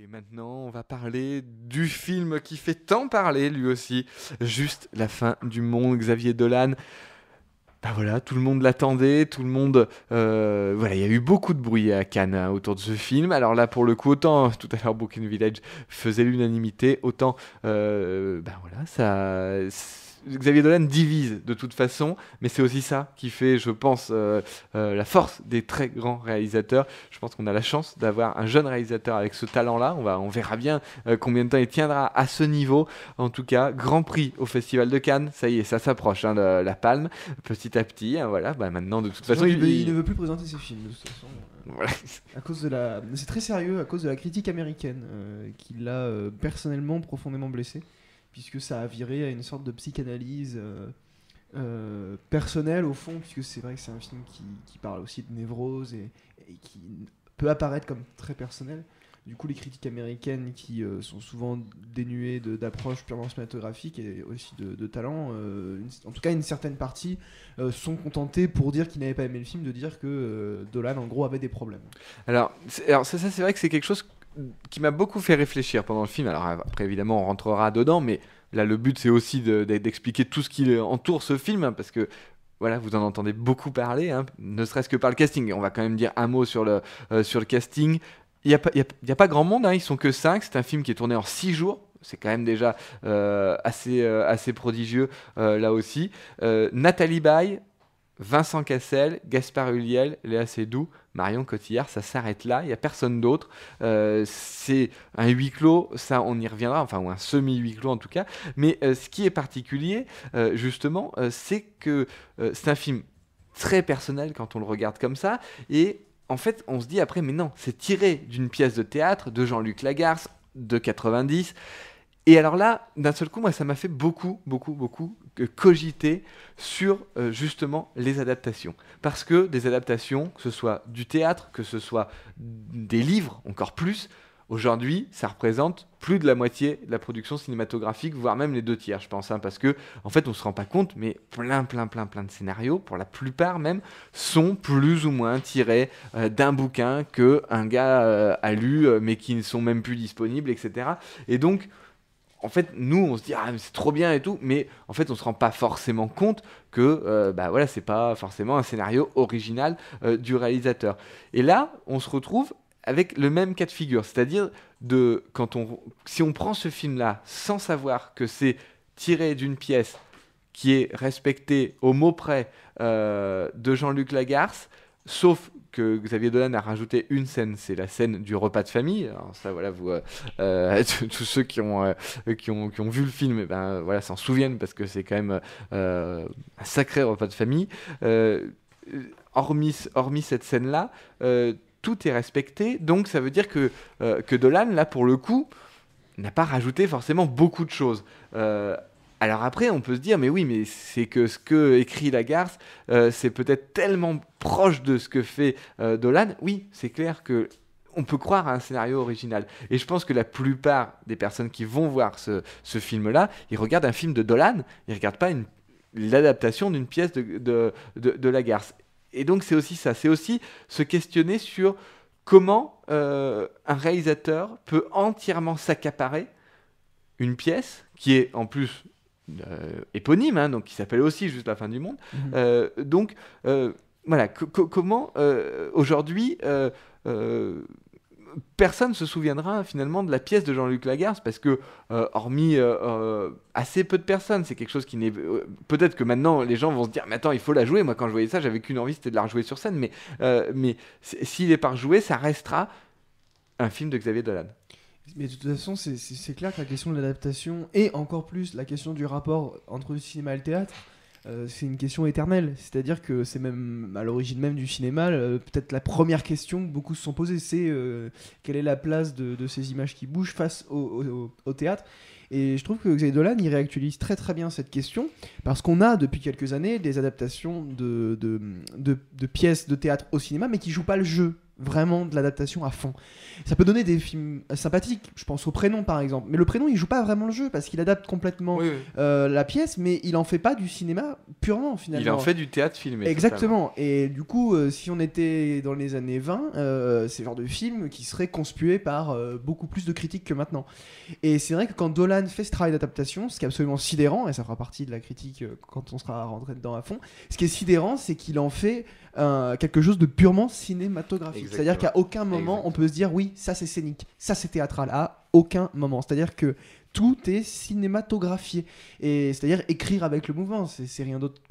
Et maintenant, on va parler du film qui fait tant parler lui aussi, juste la fin du monde, Xavier Dolan. Ben voilà, tout le monde l'attendait, tout le monde... Euh, voilà, il y a eu beaucoup de bruit à Cannes hein, autour de ce film. Alors là, pour le coup, autant hein, tout à l'heure Broken Village faisait l'unanimité, autant... ben voilà, ça Xavier Dolan divise de toute façon, mais c'est aussi ça qui fait, je pense, euh, euh, la force des très grands réalisateurs. Je pense qu'on a la chance d'avoir un jeune réalisateur avec ce talent-là. On, on verra bien euh, combien de temps il tiendra à ce niveau. En tout cas, Grand Prix au Festival de Cannes, ça y est, ça s'approche, hein, la, palme, petit à petit. Hein, voilà, bah, maintenant, de toute façon, il, ne veut plus présenter ses films, de toute façon. À cause de la, c'est très sérieux à cause de la critique américaine qui l'a personnellement profondément blessé puisque ça a viré à une sorte de psychanalyse euh, euh, personnelle au fond, puisque c'est vrai que c'est un film qui, parle aussi de névrose et, qui peut apparaître comme très personnel. Du coup, les critiques américaines qui euh, sont souvent dénuées d'approche purement cinématographique et aussi de, talent, en tout cas une certaine partie, sont contentées pour dire qu'ils n'avaient pas aimé le film, de dire que Dolan en gros avait des problèmes. Alors, alors ça c'est vrai que c'est quelque chose qui m'a beaucoup fait réfléchir pendant le film. Alors après, évidemment, on rentrera dedans, mais là, le but, c'est aussi d'expliquer tout ce qui entoure ce film, hein, parce que voilà, vous en entendez beaucoup parler, hein, ne serait-ce que par le casting. On va quand même dire un mot sur le, euh, sur le casting. Il n'y a, pas grand monde, hein, ils sont que 5. C'est un film qui est tourné en six jours. C'est quand même déjà euh, assez, euh, assez prodigieux là aussi. Nathalie Baye, Vincent Cassel, Gaspard Huliel, Léa Seydoux, Marion Cotillard, ça s'arrête là, il n'y a personne d'autre. Euh, c'est un huis clos, ça on y reviendra, enfin ou un semi-huis clos en tout cas. Mais euh, ce qui est particulier, euh, justement, c'est que c'est un film très personnel quand on le regarde comme ça, et en fait on se dit après, mais non, c'est tiré d'une pièce de théâtre de Jean-Luc Lagarce de 90. Et alors là, d'un seul coup, moi, ça m'a fait beaucoup, beaucoup, beaucoup cogiter sur euh, justement les adaptations. Parce que des adaptations, que ce soit du théâtre, que ce soit des livres, encore plus, aujourd'hui, ça représente plus de la moitié de la production cinématographique, voire même les deux tiers, je pense, hein, parce que en fait, on se rend pas compte, mais plein, plein, plein, plein de scénarios, pour la plupart même, sont plus ou moins tirés euh, d'un bouquin que un gars euh, a lu, mais qui ne sont même plus disponibles, etc. Et donc, en fait, nous, on se dit ah, c'est trop bien et tout, mais en fait, on se rend pas forcément compte que ce euh, bah voilà, c'est pas forcément un scénario original euh, du réalisateur. Et là, on se retrouve avec le même cas de figure, c'est-à-dire de quand on si on prend ce film là sans savoir que c'est tiré d'une pièce qui est respectée au mot près euh, de Jean-Luc Lagarce, sauf que Xavier Dolan a rajouté une scène, c'est la scène du repas de famille. ça, voilà, vous, euh, euh, tous ceux euh, qui ont, qui ont, vu le film, eh ben, voilà, s'en souviennent parce que c'est quand même un sacré repas de famille. hormis, hormis cette scène-là, tout est respecté. Donc ça veut dire que, que Dolan, là, pour le coup, n'a pas rajouté forcément beaucoup de choses. Alors après, on peut se dire, mais oui, mais c'est que ce que écrit Lagarce, euh, c'est peut-être tellement proche de ce que fait euh, Dolan. Oui, c'est clair que on peut croire à un scénario original. Et je pense que la plupart des personnes qui vont voir ce, film-là, ils regardent un film de Dolan, ils ne regardent pas l'adaptation d'une pièce de, de, Lagarce. Et donc c'est aussi ça, c'est aussi se questionner sur comment euh, un réalisateur peut entièrement s'accaparer une pièce qui est en plus euh, éponyme, hein, donc qui s'appelle aussi juste La fin du monde. Mhm. Euh, donc euh, voilà, comment aujourd'hui personne se souviendra finalement de la pièce de Jean-Luc Lagarde parce que hormis assez peu de personnes, c'est quelque chose qui n'est peut-être que maintenant les gens vont se dire mais attends il faut la jouer. Moi quand je voyais ça j'avais qu'une envie c'était de la rejouer sur scène, mais mais s'il est pas rejoué ça restera un film de Xavier Dolan. Mais de toute façon, c'est clair que la question de l'adaptation et encore plus la question du rapport entre le cinéma et le théâtre, euh, c'est une question éternelle. C'est-à-dire que c'est même à l'origine même du cinéma, euh, peut-être la première question que beaucoup se sont posées, c'est euh, quelle est la place de, ces images qui bougent face au, théâtre et je trouve que Xavier Dolan, il réactualise très très bien cette question, parce qu'on a depuis quelques années des adaptations de, de, de pièces de théâtre au cinéma, mais qui jouent pas le jeu vraiment de l'adaptation à fond. Ça peut donner des films sympathiques, je pense au prénom par exemple, mais le prénom il joue pas vraiment le jeu parce qu'il adapte complètement euh, la pièce, mais il en fait pas du cinéma purement finalement. Il en fait du théâtre filmé. Exactement, et du coup, euh, si on était dans les années 20, euh, c'est le genre de film qui serait conspué par beaucoup plus de critiques que maintenant. Et c'est vrai que quand Dolan fait ce travail d'adaptation, ce qui est absolument sidérant, et ça fera partie de la critique quand on sera rentré dedans à fond, ce qui est sidérant, c'est qu'il en fait euh, quelque chose de purement cinématographique. C'est-à-dire qu'à aucun moment on peut se dire oui, ça c'est scénique, ça c'est théâtral. À aucun moment. C'est-à-dire que tout est cinématographié. Et c'est-à-dire écrire avec le mouvement, c'est rien d'autre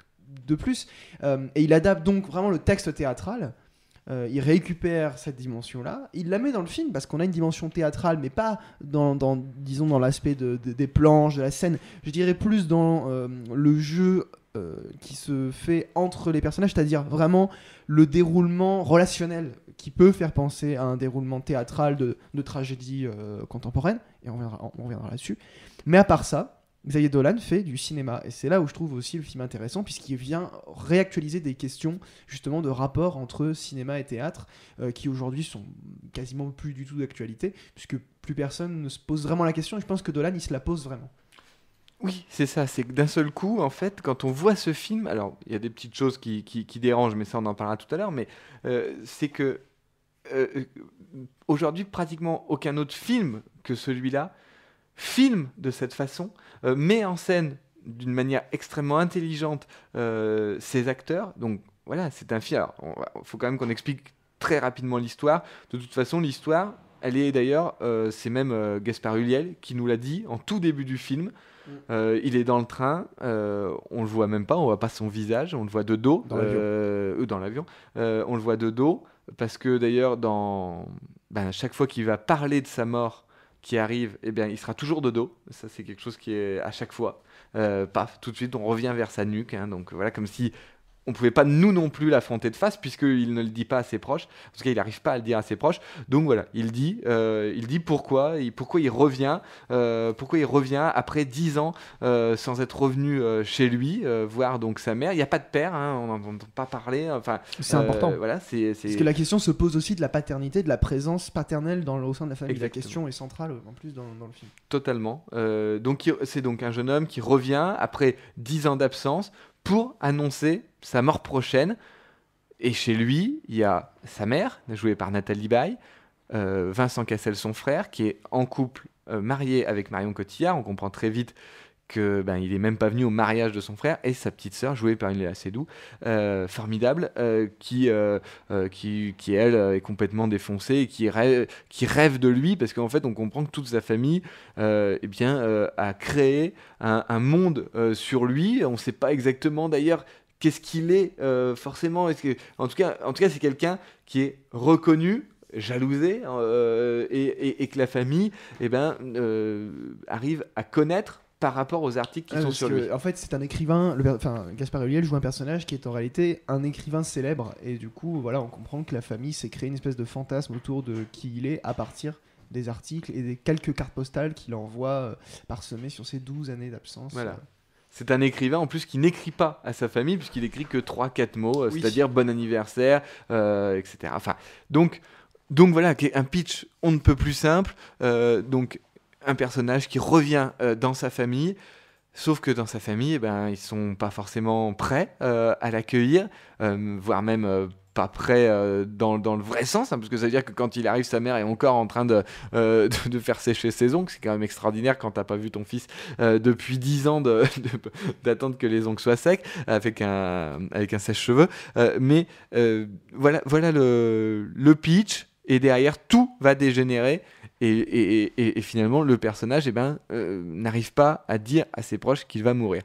de plus. Euh, et il adapte donc vraiment le texte théâtral. Euh, il récupère cette dimension-là, il la met dans le film parce qu'on a une dimension théâtrale, mais pas dans, disons, dans l'aspect des planches, de la scène. Je dirais plus dans le jeu euh, qui se fait entre les personnages, c'est-à-dire vraiment le déroulement relationnel qui peut faire penser à un déroulement théâtral de, tragédie euh, contemporaine, et on reviendra, on là-dessus. Mais à part ça, Xavier Dolan fait du cinéma, et c'est là où je trouve aussi le film intéressant, puisqu'il vient réactualiser des questions justement de rapport entre cinéma et théâtre, euh, qui aujourd'hui sont quasiment plus du tout d'actualité, puisque plus personne ne se pose vraiment la question, et je pense que Dolan, il se la pose vraiment. Oui, c'est ça, c'est que d'un seul coup, en fait, quand on voit ce film, alors il y a des petites choses qui, dérangent, mais ça on en parlera tout à l'heure, mais euh, c'est que euh, euh, aujourd'hui, pratiquement aucun autre film que celui-là filme de cette façon, met en scène d'une manière extrêmement intelligente ses acteurs. Donc voilà, c'est un film. Il faut quand même qu'on explique très rapidement l'histoire. De toute façon, l'histoire, elle est d'ailleurs, c'est même Gaspard Huliel qui nous l'a dit en tout début du film. Mm. Euh, il est dans le train, euh, on le voit même pas, on voit pas son visage, on le voit de dos. Dans l'avion. Euh, on le voit de dos, parce que d'ailleurs, dans... Ben, chaque fois qu'il va parler de sa mort qui arrive, eh bien, il sera toujours de dos. Ça, c'est quelque chose qui est à chaque fois. paf, tout de suite, on revient vers sa nuque. Hein, donc voilà, comme si on pouvait pas nous non plus l'affronter de face puisqu'il ne le dit pas à ses proches. En tout cas, il n'arrive pas à le dire à ses proches. Donc voilà, il dit, euh, il dit pourquoi, il, pourquoi il revient, euh, pourquoi il revient après 10 ans euh, sans être revenu chez lui, voir donc sa mère. Il n'y a pas de père, hein, on n'en entend pas parler. Enfin, c'est important. Voilà, c'est, Parce que la question se pose aussi de la paternité, de la présence paternelle dans au sein de la famille. La question est centrale en plus dans, dans le film. Totalement. donc c'est donc un jeune homme qui revient après 10 ans d'absence pour annoncer sa mort prochaine. Et chez lui, il y a sa mère, jouée par Nathalie Baye, euh, Vincent Cassel, son frère, qui est en couple, euh, marié avec Marion Cotillard. On comprend très vite que ben, il est même pas venu au mariage de son frère et sa petite sœur jouée par une Léa Seydoux euh, formidable euh, qui, euh, euh, qui, qui elle est complètement défoncée et qui rêve qui rêve de lui parce qu'en fait on comprend que toute sa famille et eh bien a créé un, monde sur lui on ne sait pas exactement d'ailleurs qu'est-ce qu'il est, forcément est que... en tout cas en tout cas c'est quelqu'un qui est reconnu jalousé et, que la famille et eh ben, arrive à connaître par rapport aux articles qui ah, sont sur lui. En fait, c'est un écrivain, le, enfin, Gaspard Ulliel joue un personnage qui est en réalité un écrivain célèbre, et du coup, voilà, on comprend que la famille s'est créée une espèce de fantasme autour de qui il est à partir des articles et des quelques cartes postales qu'il envoie euh, parsemées sur ses 12 années d'absence. Voilà. Euh, c'est un écrivain en plus qui n'écrit pas à sa famille puisqu'il écrit que 3-4 mots, euh, c'est-à-dire bon anniversaire, etc. Enfin, donc, donc voilà, un pitch on ne peut plus simple. donc un personnage qui revient euh, dans sa famille. Sauf que dans sa famille, ils eh ben, ils sont pas forcément prêts euh, à l'accueillir, euh, voire même pas prêts dans, dans, le vrai sens, hein, parce que ça veut dire que quand il arrive, sa mère est encore en train de, de, faire sécher ses ongles. C'est quand même extraordinaire quand t'as pas vu ton fils depuis 10 ans d'attendre que les ongles soient secs avec un, avec un sèche-cheveux. mais voilà, voilà le, le pitch, et derrière, tout va dégénérer. Et, finalement, le personnage eh ben, euh, n'arrive pas à dire à ses proches qu'il va mourir.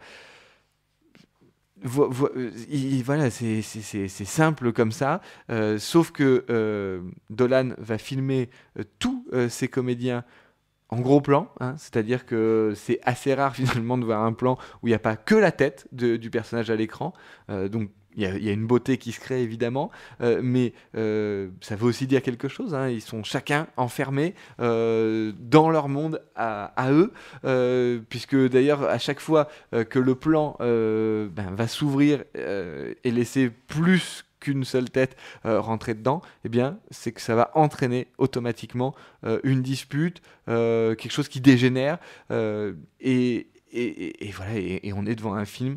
Euh, voilà, c'est simple comme ça, euh, sauf que Dolan va filmer tous ses comédiens en gros plan, hein, c'est-à-dire que c'est assez rare finalement de voir un plan où il n'y a pas que la tête du personnage à l'écran, donc il y, a une beauté qui se crée évidemment, euh, mais euh, ça veut aussi dire quelque chose. Hein. Ils sont chacun enfermés euh, dans leur monde à, eux, puisque d'ailleurs à chaque fois que le plan ben, va s'ouvrir et laisser plus qu'une seule tête rentrer dedans, eh bien, c'est que ça va entraîner automatiquement une dispute, quelque chose qui dégénère, voilà, et, on est devant un film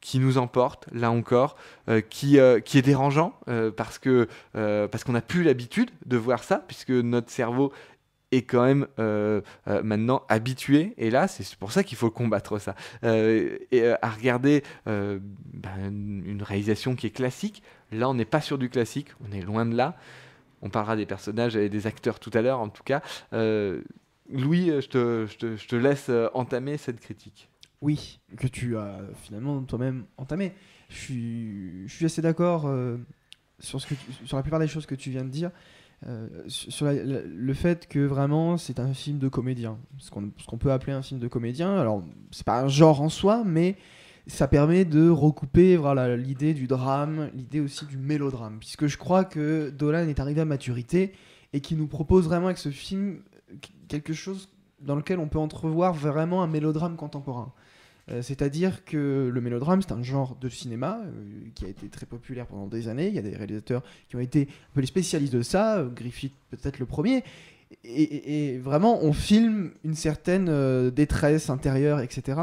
qui nous emporte, là encore, euh, qui, euh, qui est dérangeant, euh, parce que parce qu'on n'a plus l'habitude de voir ça, puisque notre cerveau est quand même maintenant habitué, et là, c'est pour ça qu'il faut combattre ça. et à regarder ben, une réalisation qui est classique, là, on n'est pas sur du classique, on est loin de là. On parlera des personnages et des acteurs tout à l'heure, en tout cas. Louis, je te, je, te, je te laisse entamer cette critique. Oui, que tu as finalement toi-même entamé. Je suis, assez d'accord euh, sur, ce que la plupart des choses que tu viens de dire. Euh, sur le fait que vraiment c'est un film de comédien, ce qu'on peut appeler un film de comédien. Alors c'est pas un genre en soi, mais ça permet de recouper l'idée du drame, l'idée aussi du mélodrame, puisque je crois que Dolan est arrivé à maturité et qu'il nous propose vraiment avec ce film euh, quelque chose dans lequel on peut entrevoir vraiment un mélodrame contemporain. Euh, c'est-à-dire que le mélodrame, c'est un genre de cinéma euh, qui a été très populaire pendant des années. Il y a des réalisateurs qui ont été un peu les spécialistes de ça, euh, Griffith peut-être le premier. Et, vraiment, on filme une certaine détresse intérieure, etc.,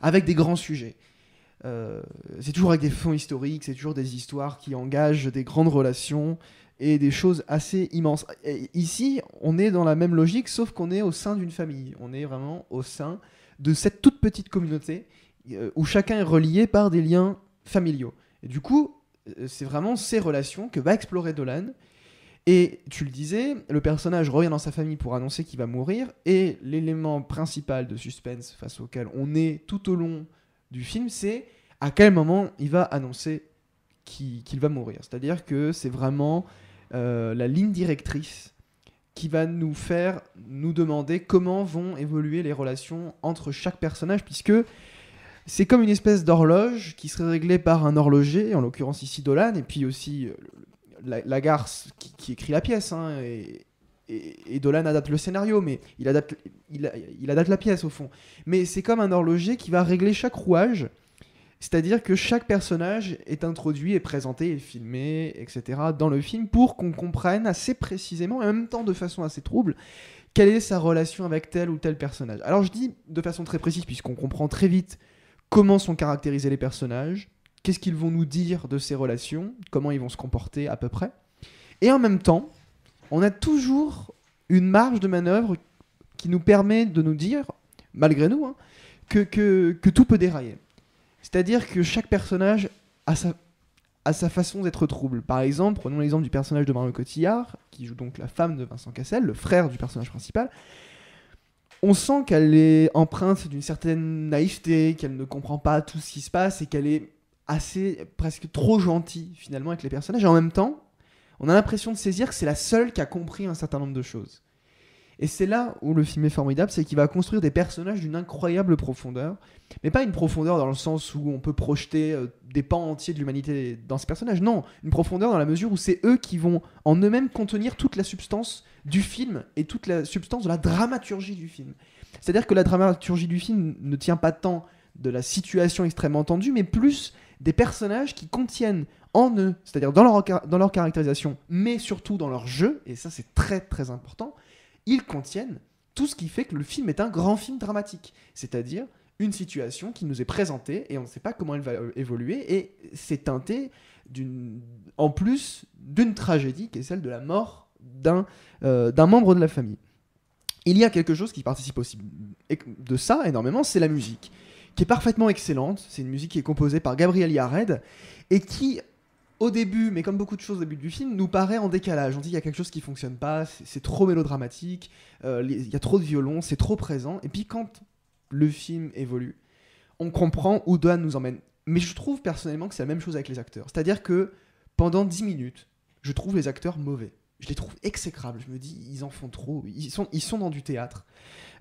avec des grands sujets. c'est toujours avec des fonds historiques, c'est toujours des histoires qui engagent des grandes relations et des choses assez immenses. ici, on est dans la même logique, sauf qu'on est au sein d'une famille. On est vraiment au sein de cette toute petite communauté euh, où chacun est relié par des liens familiaux. Et du coup, euh, c'est vraiment ces relations que va explorer Dolan. Et tu le disais, le personnage revient dans sa famille pour annoncer qu'il va mourir, et l'élément principal de suspense face auquel on est tout au long du film, c'est à quel moment il va annoncer qu'il va mourir. C'est-à-dire que c'est vraiment euh, la ligne directrice qui va nous faire nous demander comment vont évoluer les relations entre chaque personnage, puisque c'est comme une espèce d'horloge qui serait réglée par un horloger, en l'occurrence ici Dolan, et puis aussi euh, la, garce qui, écrit la pièce, hein, et, Dolan adapte le scénario, mais il adapte, il adapte la pièce au fond. Mais c'est comme un horloger qui va régler chaque rouage c'est-à-dire que chaque personnage est introduit et présenté et filmé, etc., dans le film pour qu'on comprenne assez précisément et en même temps de façon assez trouble quelle est sa relation avec tel ou tel personnage. Alors je dis de façon très précise puisqu'on comprend très vite comment sont caractérisés les personnages, qu'est-ce qu'ils vont nous dire de ces relations, comment ils vont se comporter à peu près. Et en même temps, on a toujours une marge de manœuvre qui nous permet de nous dire, malgré nous, hein, que tout peut dérailler. C'est-à-dire que chaque personnage a sa, façon d'être trouble. Par exemple, prenons l'exemple du personnage de Mario Cotillard, qui joue donc la femme de Vincent Cassel, le frère du personnage principal. On sent qu'elle est empreinte d'une certaine naïveté, qu'elle ne comprend pas tout ce qui se passe et qu'elle est assez, presque trop gentille finalement avec les personnages. Et en même temps, on a l'impression de saisir que c'est la seule qui a compris un certain nombre de choses. Et c'est là où le film est formidable, c'est qu'il va construire des personnages d'une incroyable profondeur, mais pas une profondeur dans le sens où on peut projeter euh, des pans entiers de l'humanité dans ces personnages, non, une profondeur dans la mesure où c'est eux qui vont en eux-mêmes contenir toute la substance du film et toute la substance de la dramaturgie du film. C'est-à-dire que la dramaturgie du film ne tient pas tant de la situation extrêmement tendue, mais plus des personnages qui contiennent en eux, c'est-à-dire dans leur, dans leur caractérisation, mais surtout dans leur jeu, et ça c'est très très important, ils contiennent tout ce qui fait que le film est un grand film dramatique, c'est-à-dire une situation qui nous est présentée et on ne sait pas comment elle va euh, évoluer et c'est teinté en plus d'une tragédie qui est celle de la mort d'un, euh, d'un membre de la famille. Il y a quelque chose qui participe aussi de ça énormément, c'est la musique, qui est parfaitement excellente. C'est une musique qui est composée par Gabriel Yared et qui au début, mais comme beaucoup de choses au début du film, nous paraît en décalage. On dit qu'il y a quelque chose qui fonctionne pas, c'est trop mélodramatique, euh, il y a trop de violons, c'est trop présent. Et puis quand le film évolue, on comprend où Doan nous emmène. Mais je trouve personnellement que c'est la même chose avec les acteurs. C'est-à-dire que pendant 10 minutes, je trouve les acteurs mauvais. Je les trouve exécrables. Je me dis, ils en font trop. Ils sont, ils sont dans du théâtre.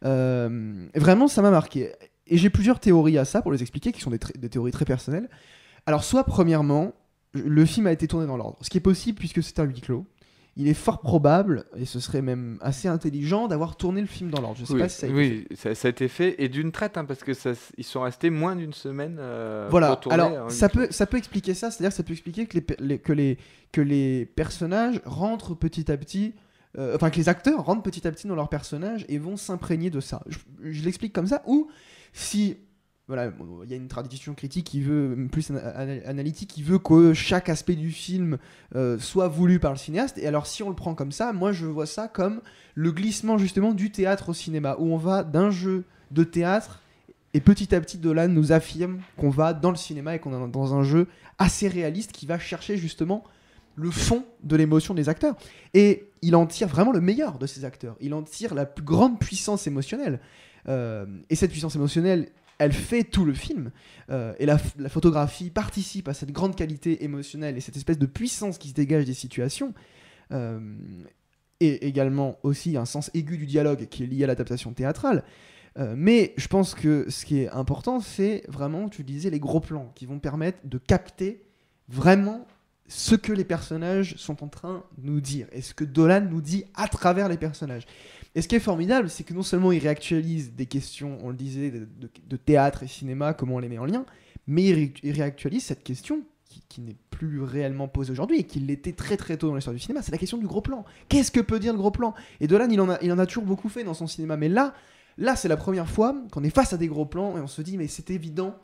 Euh, vraiment, ça m'a marqué. Et j'ai plusieurs théories à ça pour les expliquer, qui sont des, des théories très personnelles. Alors, soit premièrement, le film a été tourné dans l'ordre. Ce qui est possible puisque c'est un huis clos. Il est fort probable, et ce serait même assez intelligent, d'avoir tourné le film dans l'ordre. Je sais oui, pas si ça a été fait. Ça, ça, a été fait, et d'une traite, hein, parce que ils sont restés moins d'une semaine euh, voilà. Alors, ça peut, ça peut expliquer ça, c'est-à-dire que ça peut expliquer que les, que, les, que les personnages rentrent petit à petit euh, enfin que les acteurs rentrent petit à petit dans leur personnage et vont s'imprégner de ça. je l'explique comme ça. Ou si il y a une tradition critique qui veut plus analytique qui veut que chaque aspect du film euh, soit voulu par le cinéaste. Et alors si on le prend comme ça, moi je vois ça comme le glissement justement du théâtre au cinéma où on va d'un jeu de théâtre et petit à petit, Dolan nous affirme qu'on va dans le cinéma et qu'on est dans un jeu assez réaliste qui va chercher justement le fond de l'émotion des acteurs. Et il en tire vraiment le meilleur de ces acteurs. Il en tire la plus grande puissance émotionnelle. Euh, et cette puissance émotionnelle, elle fait tout le film. Euh, et la, photographie participe à cette grande qualité émotionnelle et cette espèce de puissance qui se dégage des situations. Euh, et également aussi un sens aigu du dialogue qui est lié à l'adaptation théâtrale. Euh, mais je pense que ce qui est important, c'est vraiment, tu disais, les gros plans qui vont permettre de capter vraiment ce que les personnages sont en train de nous dire et ce que Dolan nous dit à travers les personnages. Et ce qui est formidable, c'est que non seulement il réactualise des questions, on le disait, de, théâtre et cinéma, comment on les met en lien, mais il, réactualise cette question qui, n'est plus réellement posée aujourd'hui et qui l'était très très tôt dans l'histoire du cinéma, c'est la question du gros plan. Qu'est-ce que peut dire le gros plan Et Dolan, il en, a, il en a toujours beaucoup fait dans son cinéma, mais là, là c'est la première fois qu'on est face à des gros plans et on se dit, mais c'est évident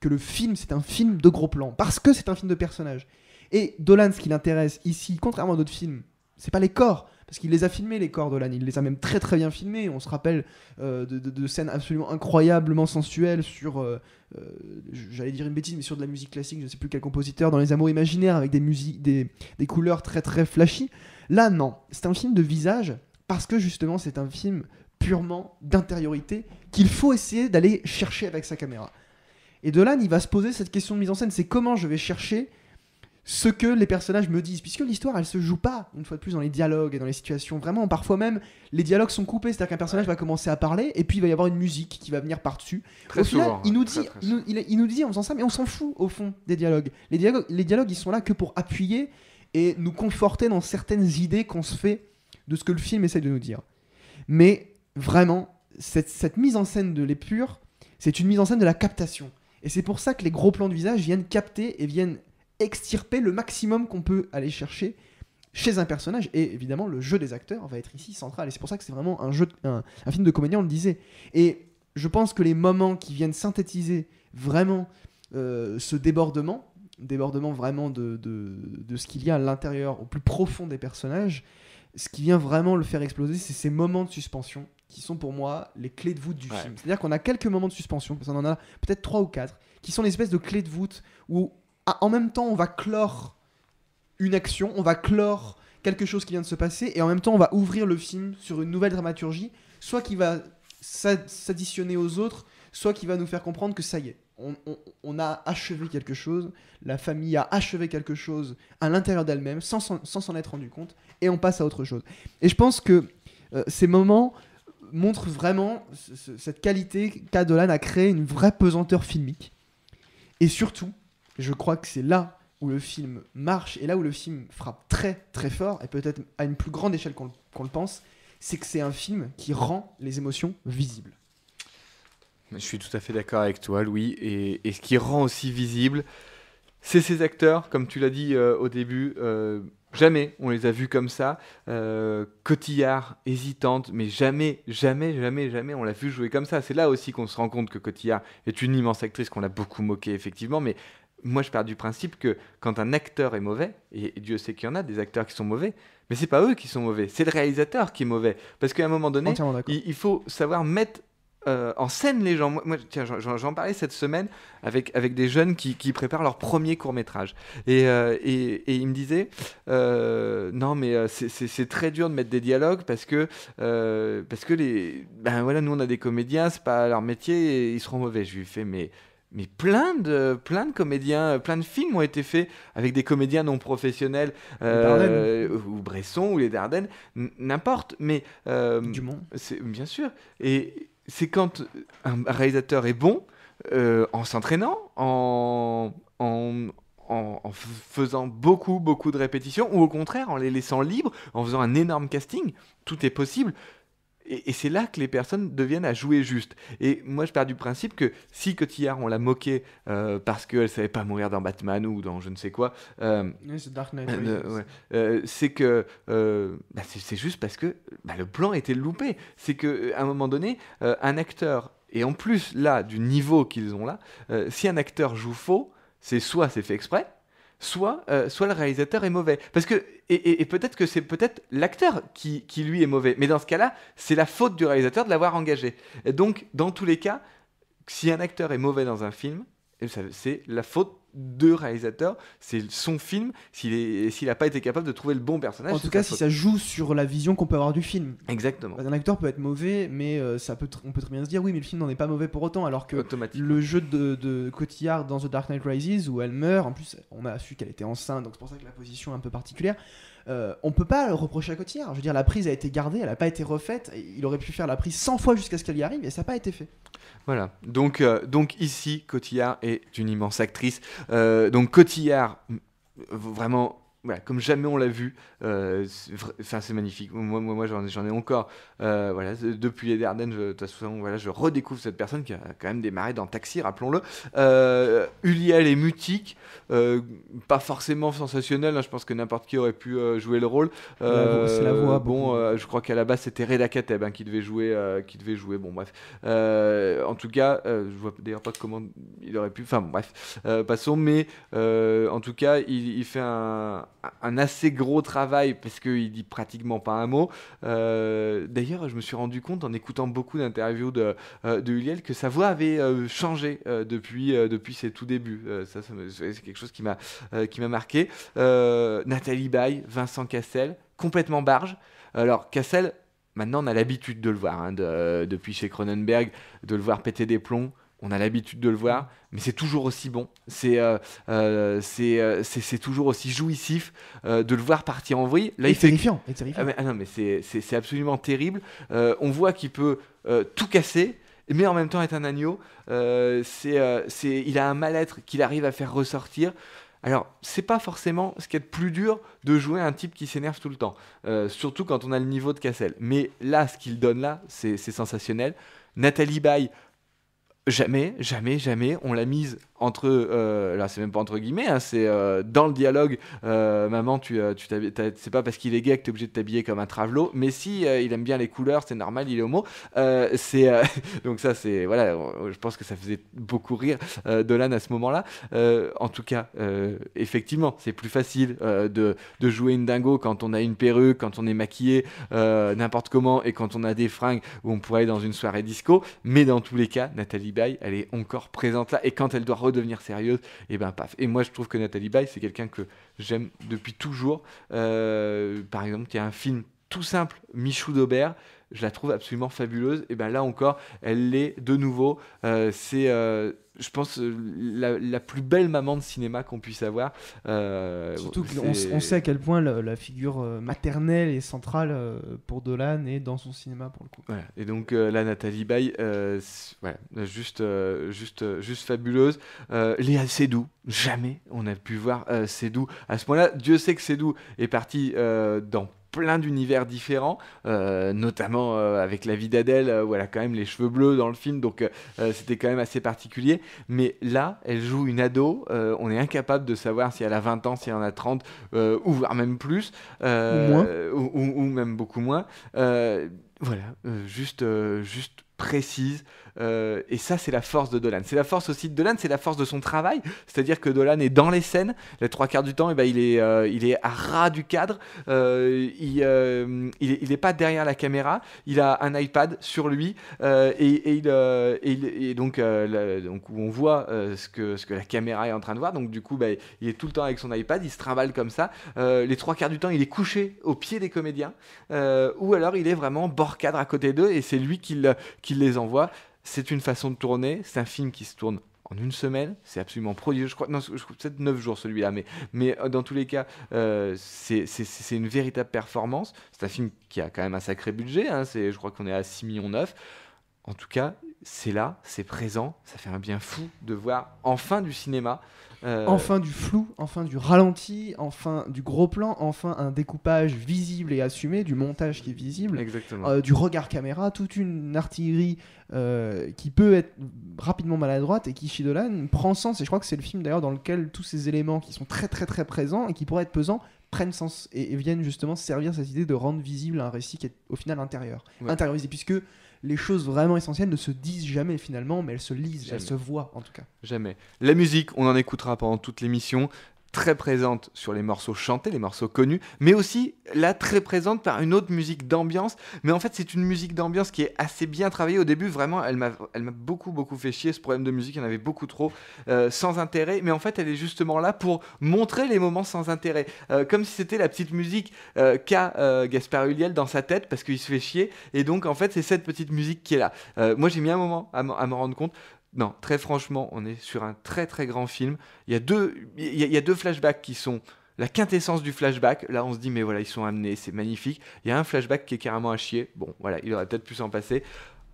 que le film, c'est un film de gros plans, parce que c'est un film de personnages. Et Dolan, ce qui l'intéresse ici, contrairement à d'autres films, c'est pas les corps. Parce qu'il les a filmés, les corps, Dolan. Il les a même très très bien filmés. On se rappelle euh, de, scènes absolument incroyablement sensuelles sur, euh, euh, j'allais dire une bêtise, mais sur de la musique classique, je ne sais plus quel compositeur, dans les amours imaginaires, avec des, musiques, des, des couleurs très très flashy. Là, non. C'est un film de visage, parce que justement, c'est un film purement d'intériorité qu'il faut essayer d'aller chercher avec sa caméra. Et Dolan, il va se poser cette question de mise en scène, c'est comment je vais chercher ce que les personnages me disent, puisque l'histoire elle se joue pas une fois de plus dans les dialogues et dans les situations. Vraiment, parfois même, les dialogues sont coupés, c'est-à-dire qu'un personnage va commencer à parler et puis il va y avoir une musique qui va venir par-dessus. Au final, il nous dit, nous, dit en faisant ça, mais on s'en fout au fond des dialogues. Les dialogues, les ils sont là que pour appuyer et nous conforter dans certaines idées qu'on se fait de ce que le film essaie de nous dire. Mais vraiment, cette, mise en scène de l'épure, c'est une mise en scène de la captation. Et c'est pour ça que les gros plans de visage viennent capter et viennent extirper le maximum qu'on peut aller chercher chez un personnage. Et évidemment, le jeu des acteurs va être ici central. Et c'est pour ça que c'est vraiment un, jeu un, film de comédie, on le disait. Et je pense que les moments qui viennent synthétiser vraiment euh, ce débordement, débordement vraiment de, ce qu'il y a à l'intérieur, au plus profond des personnages, ce qui vient vraiment le faire exploser, c'est ces moments de suspension qui sont pour moi les clés de voûte du film. C'est-à-dire qu'on a quelques moments de suspension, parce qu'on en a peut-être trois ou quatre, qui sont l'espèce de clés de voûte où ah, en même temps, on va clore une action, on va clore quelque chose qui vient de se passer, et en même temps, on va ouvrir le film sur une nouvelle dramaturgie, soit qui va s'additionner aux autres, soit qui va nous faire comprendre que ça y est, on, a achevé quelque chose, la famille a achevé quelque chose à l'intérieur d'elle-même, sans s'en être rendu compte, et on passe à autre chose. Et je pense que euh, ces moments montrent vraiment cette qualité qu'Adolan a créé une vraie pesanteur filmique, et surtout je crois que c'est là où le film marche et là où le film frappe très très fort et peut-être à une plus grande échelle qu'on le, pense, c'est que c'est un film qui rend les émotions visibles. Je suis tout à fait d'accord avec toi, Louis. Et, ce qui rend aussi visible, c'est ces acteurs, comme tu l'as dit euh, au début. Euh, jamais on les a vus comme ça. Euh, Cotillard, hésitante, mais jamais, jamais, jamais, jamais on l'a vu jouer comme ça. C'est là aussi qu'on se rend compte que Cotillard est une immense actrice, qu'on l'a beaucoup moquée effectivement, mais moi je pars du principe que quand un acteur est mauvais, et Dieu sait qu'il y en a des acteurs qui sont mauvais, mais c'est pas eux qui sont mauvais, c'est le réalisateur qui est mauvais. Parce qu'à un moment donné, il, faut savoir mettre euh, en scène les gens. Moi, tiens, j'en parlais cette semaine avec, avec des jeunes qui, préparent leur premier court métrage. Euh, et, et, ils me disaient, euh, non, mais c'est très dur de mettre des dialogues parce que, parce que les, ben voilà, nous on a des comédiens, c'est pas leur métier, et ils seront mauvais. Je lui fais, mais mais plein de, plein de comédiens, euh, plein de films ont été faits avec des comédiens non professionnels, euh, ou Bresson, ou les Dardennes, n'importe, mais... Euh, monde. Bien sûr. Et c'est quand un réalisateur est bon, euh, en s'entraînant, en, en faisant beaucoup, beaucoup de répétitions, ou au contraire, en les laissant libres, en faisant un énorme casting, tout est possible. Et, c'est là que les personnes deviennent à jouer juste. Et moi, je pars du principe que si Cotillard, on l'a moqué euh, parce qu'elle savait pas mourir dans Batman ou dans je ne sais quoi. c'est que euh, bah, c'est juste parce que bah, le plan était loupé. C'est que euh, un moment donné, un acteur et en plus là du niveau qu'ils ont là, si un acteur joue faux, c'est soit c'est fait exprès, soit, euh, soit le réalisateur est mauvais. Parce que, et, peut-être que c'est peut-être l'acteur qui, lui est mauvais. Mais dans ce cas-là, c'est la faute du réalisateur de l'avoir engagé. donc, dans tous les cas, si un acteur est mauvais dans un film, eh ben, c'est la faute de réalisateur, c'est son film, s'il n'a pas été capable de trouver le bon personnage. En tout cas, si ça joue sur la vision qu'on peut avoir du film. Exactement. un acteur peut être mauvais, mais euh, ça peut on peut très bien se dire, oui, mais le film n'en est pas mauvais pour autant, alors que le jeu de, de, Cotillard dans The Dark Knight Rises, où elle meurt, en plus, on a su qu'elle était enceinte, donc c'est pour ça que la position est un peu particulière, on euh, on peut pas le reprocher à Cotillard. Je veux dire, la prise a été gardée, elle n'a pas été refaite. Il aurait pu faire la prise 100 fois jusqu'à ce qu'elle y arrive et ça n'a pas été fait. Voilà. Donc, euh, donc ici, Cotillard est une immense actrice. Euh, donc Cotillard, vraiment comme jamais on l'a vu. Euh, c'est magnifique. Moi, moi, moi j'en ai encore. Euh, voilà, depuis les Ardennes, je, voilà, je redécouvre cette personne qui a quand même démarré dans Taxi, rappelons-le. Euh, Uliel et Mutique, euh, pas forcément sensationnel. Hein, je pense que n'importe qui aurait pu euh, jouer le rôle. c'est la voix. Bon, je crois qu'à la base, c'était Reda Kateb hein, qui devait jouer. qui devait jouer. Bon, bref. en tout cas, je vois d'ailleurs pas comment il aurait pu. Enfin, bref, passons. Mais en tout cas, il fait un un assez gros travail parce qu'il dit pratiquement pas un mot. Euh, d'ailleurs, je me suis rendu compte en écoutant beaucoup d'interviews de, Uliel euh, que sa voix avait euh, changé depuis, depuis ses tout débuts. ça, c'est quelque chose qui m'a m'a marqué. Nathalie Baye, Vincent Cassel, complètement barge. Alors, Cassel, maintenant, on a l'habitude de le voir hein, de, depuis chez Cronenberg, de le voir péter des plombs on a l'habitude de le voir, mais c'est toujours aussi bon. C'est euh, euh, euh c'est toujours aussi jouissif euh, de le voir partir en vrille. Là, il mais, c'est absolument terrible. on voit qu'il peut tout casser. Mais en même temps, être un agneau, c'est il a un mal-être qu'il arrive à faire ressortir. Alors, c'est pas forcément ce qui est le plus dur de jouer un type qui s'énerve tout le temps, surtout quand on a le niveau de Cassel. Mais là, ce qu'il donne là, c'est sensationnel. Nathalie Baye, jamais, jamais, jamais on l'a mise entre, euh, là c'est même pas entre guillemets, hein, c'est euh, dans le dialogue, euh, maman, tu, tu c'est pas parce qu'il est gay que t'es obligé de t'habiller comme un travelot, mais si il aime bien les couleurs, c'est normal, il est homo. c'est donc ça c'est voilà, je pense que ça faisait beaucoup rire Dolan à ce moment-là. en tout cas, effectivement, c'est plus facile de, de, jouer une dingo quand on a une perruque, quand on est maquillé n'importe comment et quand on a des fringues où on pourrait aller dans une soirée disco. Mais dans tous les cas, Nathalie Baye, elle est encore présente là et quand elle doit devenir sérieuse, et ben paf. Et moi, je trouve que Nathalie Baye, c'est quelqu'un que j'aime depuis toujours. Euh, par exemple, il a un film tout simple, Michou d'Aubert, je la trouve absolument fabuleuse. Et ben là encore, elle l'est de nouveau. Euh, c'est, euh, je pense, euh, la, plus belle maman de cinéma qu'on puisse avoir. Surtout qu'on on sait à quel point la, figure maternelle est centrale pour Dolan et dans son cinéma pour le coup. Et donc là, Nathalie Baye, juste, juste, juste fabuleuse. Léa Seydoux, jamais on a pu voir Seydoux à ce point-là. Dieu sait que Seydoux est parti dans plein d'univers différents, euh, notamment euh, avec la vie d'Adèle, voilà euh, quand même les cheveux bleus dans le film, donc c'était quand même assez particulier. Mais là, elle joue une ado, on est incapable de savoir si elle a 20 ans, si elle en a 30, ou voire même plus, ou, ou, même beaucoup moins. voilà, juste, juste précise, euh, et ça, c'est la force de Dolan. C'est la force aussi de Dolan, c'est la force de son travail. C'est-à-dire que Dolan est dans les scènes. Les trois quarts du temps, ben, il, est, euh, il est à ras du cadre. Euh, il n'est euh, pas derrière la caméra. Il a un iPad sur lui. Et, il, et, donc, on voit ce, que, ce que la caméra est en train de voir. Donc, du coup, ben, il est tout le temps avec son iPad. Il se trimballe comme ça. les trois quarts du temps, il est couché au pied des comédiens. ou alors, il est vraiment bord cadre à côté d'eux. Et c'est lui qui, qui les envoie c'est une façon de tourner, c'est un film qui se tourne en une semaine, c'est absolument prodigieux. Je crois, non, je peut-être 9 jours celui-là, mais, mais euh, dans tous les cas, euh, c'est une véritable performance. C'est un film qui a quand même un sacré budget, hein, je crois qu'on est à 6 millions 9. En tout cas, c'est là, c'est présent, ça fait un bien fou de voir enfin du cinéma euh, enfin du flou, enfin du ralenti, enfin du gros plan, enfin un découpage visible et assumé, du montage qui est visible, euh, du regard caméra, toute une artillerie euh, qui peut être rapidement maladroite et qui Shidolan prend sens. Et je crois que c'est le film d'ailleurs dans lequel tous ces éléments qui sont très très très présents et qui pourraient être pesants prennent sens et, viennent justement servir cette idée de rendre visible un récit qui est au final intérieur, intériorisé, puisque les choses vraiment essentielles ne se disent jamais finalement, mais elles se lisent, elles se voient en tout cas. Jamais. La musique, on en écoutera pendant toute l'émission très présente sur les morceaux chantés, les morceaux connus, mais aussi là très présente par une autre musique d'ambiance. Mais en fait, c'est une musique d'ambiance qui est assez bien travaillée au début. Vraiment, elle m'a beaucoup, beaucoup fait chier. Ce problème de musique, il y en avait beaucoup trop, euh, sans intérêt. Mais en fait, elle est justement là pour montrer les moments sans intérêt. Euh, comme si c'était la petite musique euh, qu'a Gaspard Huliel dans sa tête parce qu'il se fait chier. Et donc, en fait, c'est cette petite musique qui est là. moi, j'ai mis un moment à me rendre compte non, très franchement, on est sur un très très grand film. Il y a deux, il y a, deux flashbacks qui sont la quintessence du flashback. Là, on se dit, mais voilà, ils sont amenés, c'est magnifique. Il y a un flashback qui est carrément à chier. Bon, voilà, il aurait peut-être pu s'en passer.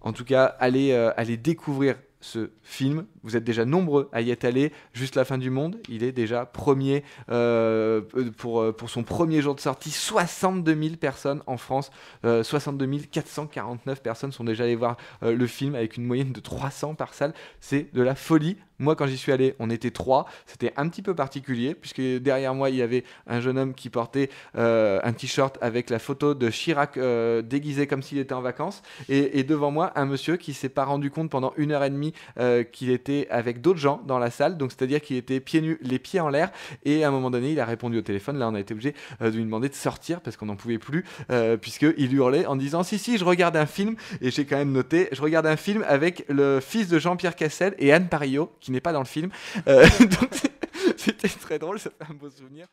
En tout cas, allez, euh, allez découvrir ce film. Vous êtes déjà nombreux à y être allé, Juste la fin du monde, il est déjà premier euh, pour, euh, pour son premier jour de sortie. 62 000 personnes en France, 62 euh, 449 personnes sont déjà allées voir le film avec une moyenne de 300 par salle. C'est de la folie. Moi, quand j'y suis allé, on était trois. C'était un petit peu particulier, puisque derrière moi, il y avait un jeune homme qui portait euh, un t-shirt avec la photo de Chirac euh, déguisé comme s'il était en vacances. Et, devant moi, un monsieur qui s'est pas rendu compte pendant une heure et demie euh, qu'il était avec d'autres gens dans la salle. Donc, c'est-à-dire qu'il était pieds nus, les pieds en l'air. Et à un moment donné, il a répondu au téléphone. Là, on a été obligé de lui demander de sortir parce qu'on n'en pouvait plus, puisqu'il hurlait en disant Si, si, je regarde un film. Et j'ai quand même noté Je regarde un film avec le fils de Jean-Pierre Cassel et Anne Parillot qui n'est pas dans le film. Euh, donc c'était très drôle, ça fait un beau souvenir.